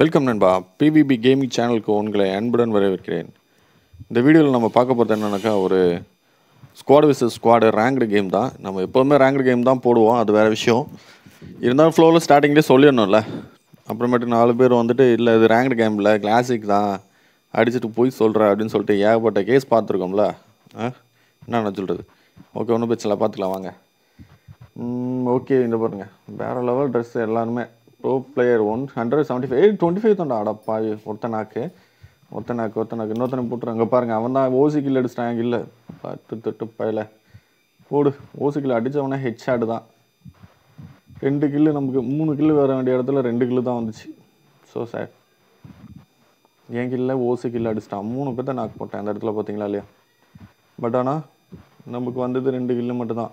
welcome நண்பா PVP gaming சேனலுக்கு உங்களை அன்புடன் வரவேற்கிறேன் இந்த வீடியோவில் நம்ம பார்க்க போகிறது என்னென்னாக்கா ஒரு squad versus squad ranked game தான் நம்ம எப்போவுமே ரேங்க்டு கேம் தான் போடுவோம் அது வேறு விஷயம் இருந்தாலும் ஃப்ளோவில் ஸ்டார்டிங்லேயே சொல்லிடணும்ல அப்புறமேட்டு நாலு பேர் வந்துட்டு இல்லை இது ரேங்க்டு கேமில் கிளாசிக் தான் அடிச்சுட்டு போய் சொல்கிற அப்படின்னு சொல்லிட்டு ஏகப்பட்ட கேஸ் பார்த்துருக்கோம்ல ஆ என்ன சொல்கிறது ஓகே ஒன்றும் பிரச்சனை பார்த்துக்கலாம் வாங்க ஓகே இந்த பாருங்கள் வேறு லெவல் ட்ரெஸ்ஸு எல்லாருமே pro player one hundred seventy five eight twenty five தான் அடப்பா ஒருத்தனாக்கு ஒருத்தனாக்கு ஒருத்தனாக்கு இன்னொருத்தனை போட்டுருவாங்க பாருங்கள் அவன் தான் ஓசி கில் அடிச்சிட்டான் இல்லை பத்து தொட்டு பயில போடு ஓசி கில் அடித்தவனே ஹெச் ஆடு தான் ரெண்டு கில்லு நமக்கு மூணு கில்லு வர வேண்டிய இடத்துல ரெண்டு கில்லு தான் வந்துச்சு ஸோ சார் என் கில்ல ஓசி கில்லு அடிச்சிட்டான் மூணு பேர்த்த நாக்கு போட்டேன் அந்த இடத்துல பார்த்தீங்களா இல்லையா பட் ஆனால் நமக்கு வந்தது ரெண்டு கில்லு மட்டும்தான்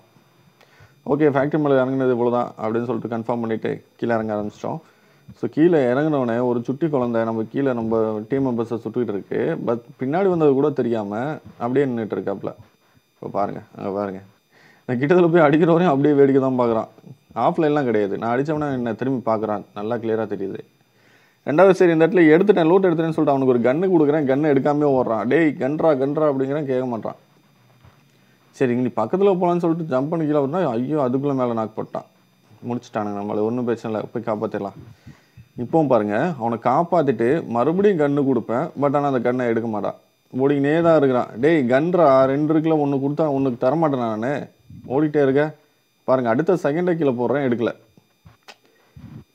ஓகே ஃபேக்ட்ரி மேலே இறங்கினது இவ்வளோ தான் அப்படின்னு சொல்லிட்டு கன்ஃபார்ம் பண்ணிவிட்டு கீழே இறங்க ஆரம்பிச்சிட்டோம் ஸோ கீழே இறங்கினோடனே ஒரு சுட்டி குழந்தை நம்ம கீழே நம்ம டீம் மெம்பர்ஸை சுட்டுக்கிட்டு இருக்கு பட் பின்னாடி வந்தது கூட தெரியாமல் அப்படியே நின்றுட்டு இருக்காப்புல இப்போ பாருங்கள் அங்கே பாருங்கள் நான் கிட்டத்தில் போய் அடிக்கிறவரையும் அப்படியே வேடிக்கை தான் பார்க்குறான் ஆஃப்லைன்லாம் கிடையாது நான் அடித்தவனே என்ன திரும்பி பார்க்குறான் நல்லா கிளியராக தெரியுது ரெண்டாவது சரி இந்த இடத்துல எடுத்துட்டேன் லோட் எடுத்துட்டேன்னு சொல்லிட்டு அவனுக்கு ஒரு கன்று கொடுக்குறேன் கன்று எடுக்காமே ஓடுறான் டேய் கன்றா கன்றா அப்படிங்கிறேன் கேட்க மாட்டான் சரி நீ பக்கத்தில் போகலான்னு சொல்லிட்டு ஜம்ப் பண்ணி கீழே வந்தால் ஐயோ அதுக்குள்ளே மேலே போட்டான் முடிச்சிட்டானுங்க நம்மளை ஒன்றும் பிரச்சனை இல்லை போய் காப்பாற்றலாம் இப்போவும் பாருங்கள் அவனை காப்பாற்றிட்டு மறுபடியும் கன்று கொடுப்பேன் பட் ஆனால் அந்த கண்ணை எடுக்க மாட்டான் ஓடிக்கினே தான் இருக்கிறான் டேய் கன்றா ரெண்டு இருக்குல்ல ஒன்று கொடுத்தா ஒன்றுக்கு தரமாட்டேன் நான் ஓடிக்கிட்டே இருக்க பாருங்கள் அடுத்த செகண்டே கீழே போடுறேன் எடுக்கல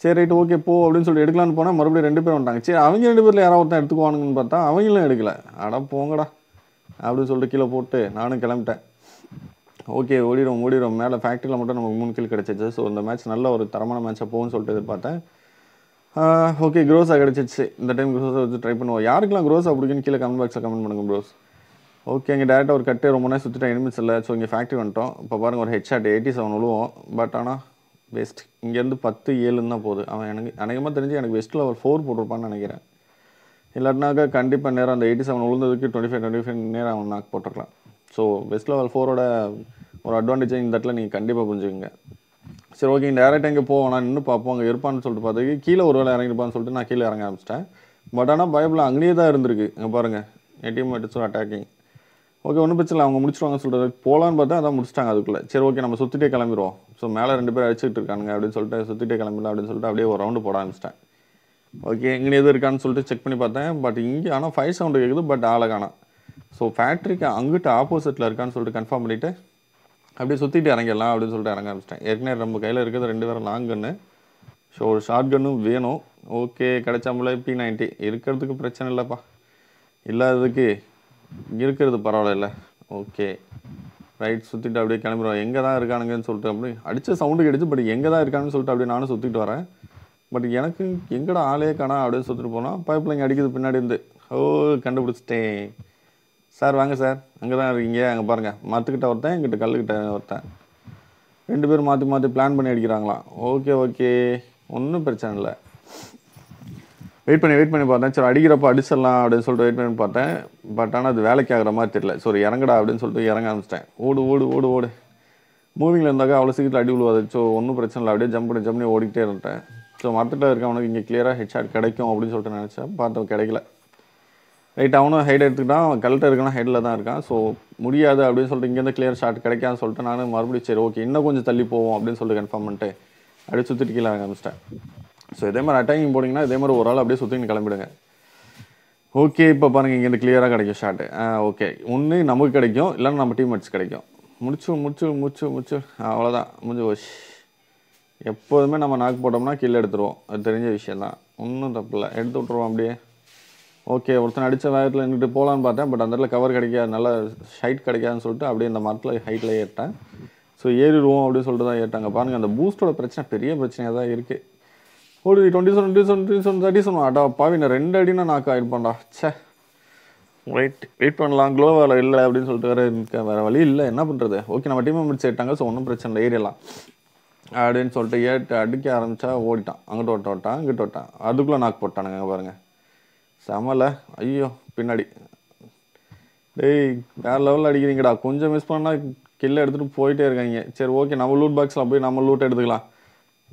சரி ரைட்டு ஓகே போ அப்படின்னு சொல்லி எடுக்கலான்னு போனால் மறுபடியும் ரெண்டு பேரும் வந்துட்டாங்க சரி அவங்க ரெண்டு பேரில் யாராவது தான் எடுத்துக்குவானுங்கன்னு பார்த்தா அவங்களும் எடுக்கலை அட போங்கடா அப்படின்னு சொல்லிட்டு கீழே போட்டு நானும் கிளம்பிட்டேன் ஓகே ஓடிடும் ஓடிடும் மேலே ஃபேக்ட்ரியில் மட்டும் நமக்கு மூணு கில் கிடச்சிச்சு ஸோ இந்த மேட்ச் நல்ல ஒரு தரமான மேட்ச் போகும்னு சொல்லிட்டு எதிர்பார்த்தேன் ஓகே க்ரோஸாக கிடச்சிச்சு இந்த டைம் க்ரோஸாக வச்சு ட்ரை பண்ணுவோம் யாருக்கெல்லாம் க்ரோஸாக பிடிக்குன்னு கீழே கமெண்ட் பாக்ஸில் கமெண்ட் பண்ணுங்க ப்ரோஸ் ஓகே இங்கே டேரெக்டாக ஒரு கட்டே ரொம்ப நேரம் சுற்றிட்டு எனிமிஸ் இல்லை ஸோ இங்கே ஃபேக்ட்ரி வந்துட்டோம் இப்போ பாருங்கள் ஒரு ஹெச்ஆர்டி எயிட்டி செவன் விழுவோம் பட் ஆனால் வெஸ்ட் இங்கேருந்து பத்து ஏழுன்னு தான் போகுது அவன் எனக்கு அநேகமாக தெரிஞ்சு எனக்கு வெஸ்ட்டில் ஒரு ஃபோர் போட்டிருப்பான்னு நினைக்கிறேன் இல்லாட்டினாக்கா கண்டிப்பாக நேரம் அந்த எயிட்டி செவன் விழுந்ததுக்கு டுவெண்ட்டி ஃபைவ் டுவெண்ட்டி ஃபைவ் நேரம் அவன் நாக் போட்டிருக்கலாம் ஸோ வெஸ்ட் லெவல் ஃபோரோட ஒரு அட்வான்டேஜ் இந்த இடத்துல நீங்கள் கண்டிப்பாக புரிஞ்சுக்கோங்க சரி ஓகே டேரெக்டாக இங்கே போவோம் நான் நின்று பார்ப்போம் அங்கே இருப்பான்னு சொல்லிட்டு பார்த்துக்கு கீழே ஒரு வேலை இறங்கிருப்பான்னு சொல்லிட்டு நான் கீழே இறங்க ஆரம்பிச்சிட்டேன் பட் ஆனால் பயப்பில் அங்கேயே தான் இருந்திருக்கு இங்கே பாருங்கள் ஏடிஎம் எடுத்து அட்டாக்கிங் ஓகே ஒன்றும் பிரச்சனை அவங்க முடிச்சிருவாங்கன்னு சொல்கிறது போகலான்னு பார்த்தா அதான் முடிச்சிட்டாங்க அதுக்குள்ளே சரி ஓகே நம்ம சுற்றிட்டே கிளம்பிடுவோம் ஸோ மேலே ரெண்டு பேர் அடிச்சுட்டு இருக்காங்க அப்படின்னு சொல்லிட்டு சுற்றிட்டே கிளம்பிடலாம் அப்படின்னு சொல்லிட்டு அப்படியே ஒரு ரவுண்டு போட ஆரம்பிச்சிட்டேன் ஓகே இங்கே எது இருக்கான்னு சொல்லிட்டு செக் பண்ணி பார்த்தேன் பட் இங்கே ஆனால் ஃபைவ் சவுண்டு கேட்குது பட் ஆளை காணும் ஸோ ஃபேக்ட்ரிக்கு அங்கிட்ட ஆப்போசிட்டில் இருக்கான்னு சொல்லிட்டு கன்ஃபார்ம் பண்ணிவிட்டு அப்படியே சுற்றிட்டு இறங்கிடலாம் அப்படின்னு சொல்லிட்டு இறங்க ஆரம்பிச்சிட்டேன் ஏற்கனவே நம்ம கையில் இருக்கிறது ரெண்டு பேரும் லாங் கன்று ஸோ ஒரு ஷார்ட் கன்னும் வேணும் ஓகே கிடைச்சாமல பி நைன்ட்டி இருக்கிறதுக்கு பிரச்சனை இல்லைப்பா இல்லாததுக்கு இருக்கிறது பரவாயில்ல ஓகே ரைட் சுற்றிட்டு அப்படியே கிளம்புறோம் எங்கே தான் இருக்கானுங்கன்னு சொல்லிட்டு அப்படி அடித்த சவுண்டு கிடைச்சி பட் எங்கே தான் இருக்காங்கன்னு சொல்லிட்டு அப்படியே நானும் சுற்றிட்டு வரேன் பட் எனக்கு எங்கடா ஆளே காணா அப்படின்னு சுற்றிட்டு போனால் பைப்லைன் அடிக்கிறது பின்னாடி இருந்து ஓ oh, கண்டுபிடிச்சிட்டேன் சார் வாங்க சார் அங்கே தான் இருக்கீங்க அங்கே பாருங்கள் மாற்றுக்கிட்ட ஒருத்தன் எங்கிட்ட கல்லுக்கிட்ட ஒருத்தன் ரெண்டு பேரும் மாற்றி மாற்றி பிளான் பண்ணி அடிக்கிறாங்களாம் ஓகே ஓகே ஒன்றும் பிரச்சனை இல்லை வெயிட் பண்ணி வெயிட் பண்ணி பார்த்தேன் சரி அடிக்கிறப்ப அடிச்சிடலாம் அப்படின்னு சொல்லிட்டு வெயிட் பண்ணி பார்த்தேன் பட் ஆனால் அது வேலைக்கு ஆகிற மாதிரி தெரியல சரி இறங்கடா அப்படின்னு சொல்லிட்டு இறங்க ஆரம்பிச்சிட்டேன் ஓடு ஓடு ஓடு ஓடு மூவிங்கில் இருந்தாக்க அவ்வளோ சீக்கிரத்தில் அடி விழுவாது ஸோ ஒன்றும் பிரச்சனை இல்லை அப்படியே ஜம்ப் பண்ணி ஜம்ப் பண்ணி ஓடிக்கிட்டே இருந்தேன் ஸோ மரத்துக்கிட்ட இருக்கவனுக்கு இங்கே கிளியராக ஹெட்ஷாட் கிடைக்கும் அப்படின்னு சொல்லிட்டு நினச்சேன் பார்த்தோம் கிடைக்கல ரைட் அவனும் ஹைட் எடுத்துக்கிட்டான் கலெக்டர் இருக்குன்னா ஹைட்டில் தான் இருக்கான் ஸோ முடியாது அப்படின்னு சொல்லிட்டு இங்கேருந்து கிளியர் ஷாட் கிடைக்காதுன்னு சொல்லிட்டு நானும் மறுபடியும் சரி ஓகே இன்னும் கொஞ்சம் தள்ளி போவோம் அப்படின்னு சொல்லிட்டு கன்ஃபார்ம் பண்ணிட்டு அப்படியே சுற்றிட்டு கீழே ஆரம்பிச்சிட்டேன் ஸோ இதே மாதிரி அட்டாக்கிங் போனீங்கன்னா இதே மாதிரி ஒரு ஆள் அப்படியே சுற்றின்னு கிளம்பிடுங்க ஓகே இப்போ பாருங்கள் இங்கேருந்து கிளியராக கிடைக்கும் ஷாட்டு ஓகே ஒன்று நமக்கு கிடைக்கும் இல்லைன்னா நம்ம டீம் டீம்மேட்ஸ் கிடைக்கும் முடிச்சு முடிச்சு முடிச்சு முடிச்சு அவ்வளோதான் முடிஞ்சு போச்சு எப்போதுமே நம்ம நாக்கு போட்டோம்னா கீழே எடுத்துருவோம் அது தெரிஞ்ச விஷயம் தான் ஒன்றும் தப்பில்லை எடுத்து விட்ருவோம் அப்படியே ஓகே ஒருத்தன் அடித்த வேகத்தில் நின்றுட்டு போகலான்னு பார்த்தேன் பட் அந்த இடத்துல கவர் கிடைக்காது நல்லா ஹைட் கிடைக்காதுன்னு சொல்லிட்டு அப்படியே அந்த மரத்தில் ஹைட்டில் ஏறிட்டேன் ஸோ ஏறிடுவோம் அப்படின்னு சொல்லிட்டு தான் ஏறிட்டாங்க பாருங்கள் அந்த பூஸ்டோட பிரச்சனை பெரிய பிரச்சனையாக தான் இருக்குது ஓடி twenty seven twenty seven twenty seven thirty seven அடா பாவி ரெண்டு அடினா நாக்கு ஆகிருப்பேன்டா சே வெயிட் வெயிட் பண்ணலாம் வேலை இல்லை அப்படின்னு சொல்லிட்டு வேறு வேறு வழி இல்லை என்ன பண்ணுறது ஓகே நம்ம டீம் மெம்பர்ஸ் ஏறிட்டாங்க ஸோ ஒன்றும் பிரச்சனை இல்லை ஏறிடலாம் அப்படின்னு சொல்லிட்டு ஏட்டு அடிக்க ஆரம்பித்தா ஓடிட்டான் அங்கிட்டு ஓட்ட ஓட்டான் இங்கிட்ட ஓட்டான் அதுக்குள்ளே நாக்கு போட்டானுங்க பாருங்கள் செமல ஐயோ பின்னாடி டேய் வேறு லெவலில் அடிக்கிறீங்கடா கொஞ்சம் மிஸ் பண்ணால் கில்லை எடுத்துகிட்டு போயிட்டே இருக்காங்க சரி ஓகே நம்ம லூட் பாக்ஸில் போய் நம்ம லூட் எடுத்துக்கலாம்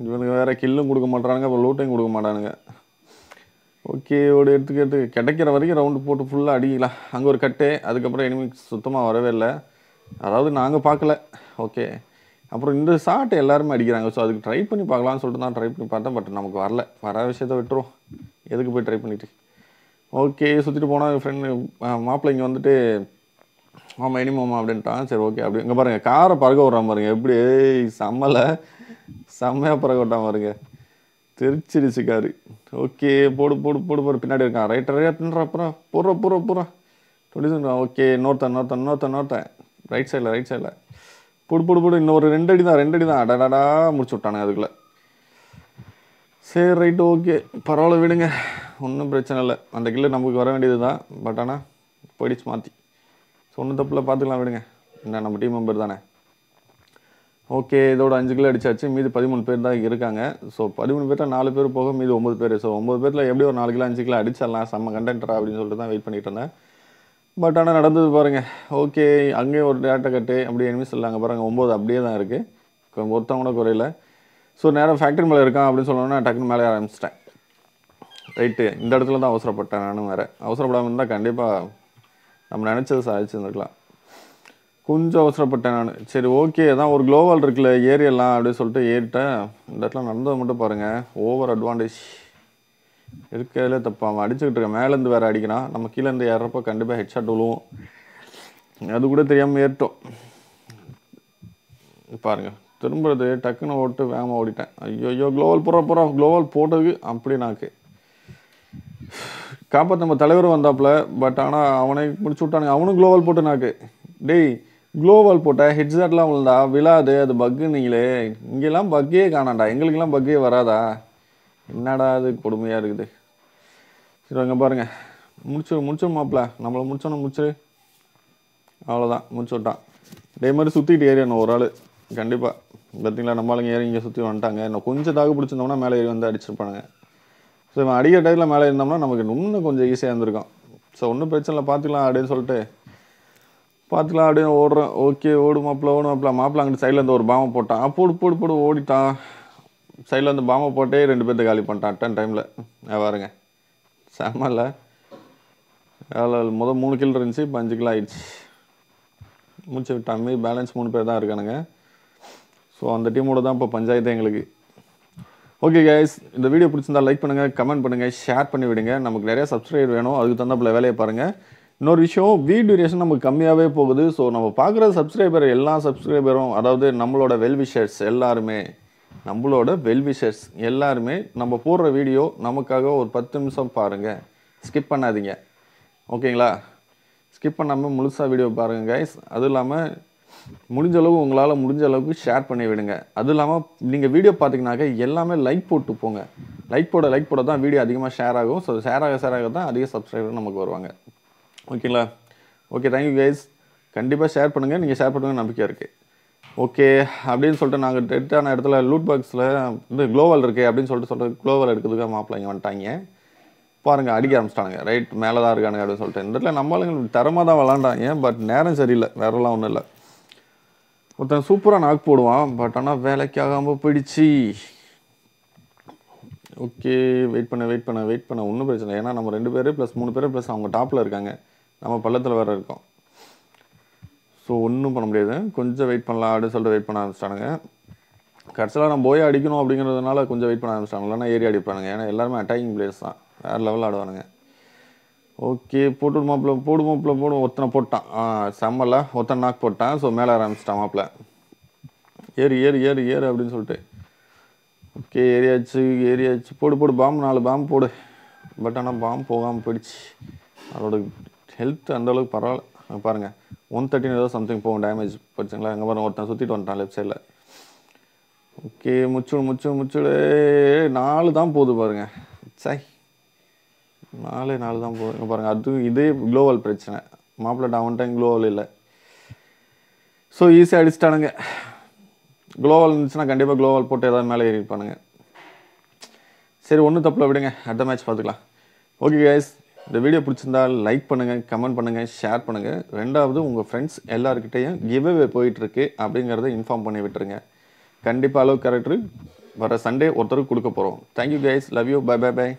இவனுக்கு வேறு கில்லும் கொடுக்க மாட்டானுங்க அப்புறம் லூட்டையும் கொடுக்க மாட்டானுங்க ஓகே ஓடு எடுத்துக்க கிடைக்கிற வரைக்கும் ரவுண்டு போட்டு ஃபுல்லாக அடிக்கலாம் அங்கே ஒரு கட்டு அதுக்கப்புறம் எனிமிக்ஸ் சுத்தமாக வரவே இல்லை அதாவது நாங்கள் பார்க்கல ஓகே அப்புறம் இந்த ஷாட் எல்லாருமே அடிக்கிறாங்க ஸோ அதுக்கு ட்ரை பண்ணி பார்க்கலாம்னு சொல்லிட்டு தான் ட்ரை பண்ணி பார்த்தேன் பட் நமக்கு வரல வர விஷயத்த விட்டுரும் எதுக்கு போய் ட்ரை பண்ணிட்டு ஓகே சுற்றிட்டு போனால் என் ஃப்ரெண்டு மாப்பிள்ளை இங்கே வந்துட்டு ஆமாம் இனி அப்படின்ட்டான் சரி ஓகே அப்படி இங்கே பாருங்கள் காரை பறக்க விட்றான் பாருங்க எப்படி செம்மலை செம்மையாக பறக்க விட்டான் பாருங்க திருச்சிடுச்சு காரு ஓகே போடு போடு போடு போடு பின்னாடி இருக்கான் ரைட் ரைட் பண்ணுற அப்புறம் போடுற புற போகிறான் டுவெண்ட்டி ஓகே இன்னொருத்தன் நோர்த்தன் இன்னொருத்தன் இன்னொருத்தன் ரைட் சைடில் ரைட் சைடில் போடு போடு போடு இன்னொரு ரெண்டு அடி தான் ரெண்டு அடி தான் அடடாடா முடிச்சு விட்டானுங்க அதுக்குள்ளே சரி ரைட்டு ஓகே பரவாயில்ல விடுங்க ஒன்றும் பிரச்சனை இல்லை அந்த கில்லு நமக்கு வர வேண்டியது தான் பட் ஆனால் போயிடுச்சு மாற்றி ஸோ ஒன்றும் தப்பில் பார்த்துக்கலாம் விடுங்க என்ன நம்ம டீம் மெம்பர் தானே ஓகே இதோட அஞ்சு கிலோ அடிச்சாச்சு மீது பதிமூணு பேர் தான் இருக்காங்க ஸோ பதிமூணு பேர்ல நாலு பேர் போக மீது ஒம்பது பேர் ஸோ ஒம்பது பேரில் எப்படி ஒரு நாலு கிலோ அஞ்சு கிலோ அடிச்சிடலாம் செம்ம கண்டென்டரா அப்படின்னு சொல்லிட்டு தான் வெயிட் பண்ணிட்டு இருந்தேன் பட் ஆனால் நடந்தது பாருங்கள் ஓகே அங்கேயும் ஒரு டேட்டை கட்டு அப்படியே இல்லை அங்கே பாருங்கள் ஒம்பது அப்படியே தான் இருக்குது ஒருத்தவங்க கூட குறையில ஸோ நேரம் ஃபேக்ட்ரி மேலே இருக்கான் அப்படின்னு சொல்லணும்னா டக்குன்னு மேலே ஆரம்பிச்சிட்டேன் ரைட்டு இந்த இடத்துல தான் அவசரப்பட்டேன் நானும் வேறு அவசரப்படாமல் இருந்தால் கண்டிப்பாக நம்ம நினச்சது சாதிச்சிருந்துருக்கலாம் கொஞ்சம் அவசரப்பட்டேன் நான் சரி ஓகே தான் ஒரு க்ளோவால் இருக்குல்ல ஏரியெல்லாம் அப்படின்னு சொல்லிட்டு ஏறிட்டேன் இந்த இடத்துல நடந்ததை மட்டும் பாருங்கள் ஓவர் அட்வான்டேஜ் இருக்கிறதுல தப்பா அவன் அடிச்சுக்கிட்டு இருக்கேன் மேலேருந்து வேறு அடிக்கிறான் நம்ம கீழேருந்து ஏறப்போ கண்டிப்பாக ஹெட்ஷாட் விழுவோம் அது கூட தெரியாமல் ஏறிட்டோம் பாருங்கள் திரும்புறது டக்குன்னு ஓட்டு வேகமாக ஓடிட்டேன் ஐயோ ஐயோ க்ளோவல் போடுற போகிறோம் க்ளோவல் போட்டது அப்படி நாக்கு காப்பாற்ற நம்ம தலைவரும் வந்தாப்புல பட் ஆனால் அவனை முடிச்சு விட்டானுங்க அவனும் குளோவால் போட்டு நாக்கு டேய் குளோவால் போட்ட ஹெட்ஜாட்லாம் விழுந்தா விழாது அது பக்கு நீங்களே இங்கெல்லாம் பக்கே காணாண்டா எங்களுக்கெல்லாம் பக்கே வராதா என்னடா அது கொடுமையாக இருக்குது சரி அங்கே பாருங்கள் முடிச்சு முடிச்சு மாப்பிள நம்மளை முடிச்சோன்னு முடிச்சு அவ்வளோதான் முடிச்சு விட்டான் இதே மாதிரி சுற்றிட்டு ஏறியானு ஒரு ஆள் கண்டிப்பாக பார்த்தீங்களா நம்ம ஏறி இங்கே சுற்றி வந்துட்டாங்க இன்னும் கொஞ்சம் தாக்கு பிடிச்சிருந்தோம்னா மேலே ஏறி வந்து அடிச்சிருப்பானுங்க ஸோ இவன் அடிக்கிற டைத்தில் மேலே இருந்தோம்னா நமக்கு இன்னும் கொஞ்சம் ஈஸியாக இருந்திருக்கும் ஸோ ஒன்றும் பிரச்சனை இல்லை பார்த்துக்கலாம் அப்படின்னு சொல்லிட்டு பார்த்துக்கலாம் அப்படின்னு ஓடுறேன் ஓகே ஓடு மாப்பிள்ள ஓடு மாப்பிள மாப்பிள்ள அங்கிட்டு சைடில் இருந்து ஒரு பாம்பை போட்டான் அப்போடு போடு போடு ஓடிட்டான் சைடில் வந்து பாம்பை போட்டே ரெண்டு பேர்த்த காலி பண்ணிட்டான் டென் டைமில் பாருங்க செம்ம இல்லை முதல் மூணு கிலோ இருந்துச்சு இப்போ அஞ்சு கிலோ ஆயிடுச்சு முடிச்சு விட்டாமி பேலன்ஸ் மூணு பேர் தான் இருக்கானுங்க ஸோ அந்த டீமோட தான் இப்போ பஞ்சாயத்து எங்களுக்கு ஓகே கைஸ் இந்த வீடியோ பிடிச்சிருந்தா லைக் பண்ணுங்கள் கமெண்ட் பண்ணுங்கள் ஷேர் பண்ணி விடுங்க நமக்கு நிறைய சப்ஸ்கிரைப் வேணும் அதுக்கு தகுந்தப்பில் வேலையை பாருங்கள் இன்னொரு விஷயம் வீட் டியூரேஷன் நமக்கு கம்மியாகவே போகுது ஸோ நம்ம பார்க்குற சப்ஸ்கிரைபர் எல்லா சப்ஸ்கிரைபரும் அதாவது நம்மளோட வெல்விஷர்ஸ் எல்லாருமே நம்மளோட வெல்விஷர்ஸ் எல்லாருமே நம்ம போடுற வீடியோ நமக்காக ஒரு பத்து நிமிஷம் பாருங்கள் ஸ்கிப் பண்ணாதீங்க ஓகேங்களா ஸ்கிப் பண்ணாமல் முழுசாக வீடியோ பாருங்கள் கைஸ் அதுவும் இல்லாமல் முடிஞ்ச அளவு உங்களால் முடிஞ்ச அளவுக்கு ஷேர் பண்ணி விடுங்க அதுவும் இல்லாமல் நீங்கள் வீடியோ பார்த்தீங்கன்னாக்க எல்லாமே லைக் போட்டு போங்க லைக் போட லைக் போட தான் வீடியோ அதிகமாக ஷேர் ஆகும் ஸோ ஷேர் ஆக ஷேர் ஆக தான் அதிக சப்ஸ்கிரைபர் நமக்கு வருவாங்க ஓகேங்களா ஓகே தேங்க்யூ கைஸ் கண்டிப்பாக ஷேர் பண்ணுங்கள் நீங்கள் ஷேர் பண்ணுங்கள் நம்பிக்கை இருக்குது ஓகே அப்படின்னு சொல்லிட்டு நாங்கள் டெட்டான இடத்துல லூட் பாக்ஸில் வந்து க்ளோவல் இருக்குது அப்படின்னு சொல்லிட்டு சொல்லிட்டு க்ளோவல் எடுக்கிறதுக்காக மாப்பிள்ளைங்க வந்துட்டாங்க பாருங்கள் அடிக்க ஆரம்பிச்சிட்டாங்க ரைட் மேலே தான் இருக்கானுங்க அப்படின்னு சொல்லிட்டு இந்த இடத்துல நம்மளுங்க தரமாக தான் விளாண்டாங்க பட் நேரம் சரியில்லை வேறெல்லாம் ஒன்றும் இல்லை ஒருத்தன் சூப்பராக நாக் போடுவான் பட் ஆனால் வேலைக்காகாமல் ஆகாமல் போயிடுச்சு ஓகே வெயிட் பண்ண வெயிட் பண்ண வெயிட் பண்ண ஒன்றும் பிரச்சனை ஏன்னா நம்ம ரெண்டு பேர் ப்ளஸ் மூணு பேர் ப்ளஸ் அவங்க டாப்பில் இருக்காங்க நம்ம பள்ளத்தில் வேறு இருக்கோம் ஸோ ஒன்றும் பண்ண முடியாது கொஞ்சம் வெயிட் பண்ணலாம் அப்படின்னு சொல்லிட்டு வெயிட் பண்ண ஆரம்பிச்சிட்டானுங்க கடைசியில் நம்ம போய் அடிக்கணும் அப்படிங்கிறதுனால கொஞ்சம் வெயிட் பண்ண ஆரம்பிச்சிட்டாங்க இல்லைன்னா ஏறி அடிப்பானுங்க ஏன்னா எல்லாருமே அட்டாக்கிங் பிளேஸ் தான் வேறு லெவலில் ஆடுவானுங்க ஓகே போட்டு மாப்பிள்ள போடு மாப்பிள்ள போடு ஒருத்தனை போட்டான் செம்மல ஒருத்தன் நாக் போட்டான் ஸோ மேலே ஆரம்பிச்சிட்டான் மாப்பிள்ள ஏறு ஏறு ஏறு ஏறு அப்படின்னு சொல்லிட்டு ஓகே ஏரியாச்சு ஏரியாச்சு போடு போடு பாம்பு நாலு பாம்பு போடு பட் ஆனால் பாம்பு போகாமல் போயிடுச்சு அதோட ஹெல்த் அந்தளவுக்கு பரவாயில்ல பாருங்கள் ஒன் தேர்ட்டின் ஏதோ சம்திங் போகும் டேமேஜ் படிச்சுங்களா அங்கே பாருங்கள் ஒருத்தன் சுற்றிட்டு வந்துட்டான் லெஃப்ட் சைடில் ஓகே முச்சுடு முச்சு முச்சுடு நாலு தான் போகுது பாருங்கள் சை நாலே நாலு தான் போதும் பாருங்கள் அது இதே குளோவல் பிரச்சனை மாப்பிள்ளை டவுன் டைம் குளோவல் இல்லை ஸோ ஈஸியாக அடிச்சிட்டானுங்க குளோவல் இருந்துச்சுன்னா கண்டிப்பாக குளோவல் போட்டு ஏதாவது மேலே ஏறி சரி ஒன்றும் தப்பில் விடுங்க அடுத்த மேட்ச் பார்த்துக்கலாம் ஓகே கைஸ் இந்த வீடியோ பிடிச்சிருந்தா லைக் பண்ணுங்கள் கமெண்ட் பண்ணுங்கள் ஷேர் பண்ணுங்கள் ரெண்டாவது உங்கள் ஃப்ரெண்ட்ஸ் எல்லாருக்கிட்டேயும் அவே போயிட்டுருக்கு அப்படிங்கிறத இன்ஃபார்ம் பண்ணி விட்டுருங்க கண்டிப்பாக அளவு கரெக்டரு வர சண்டே ஒருத்தருக்கு கொடுக்க போகிறோம் thank you guys love you bye bye by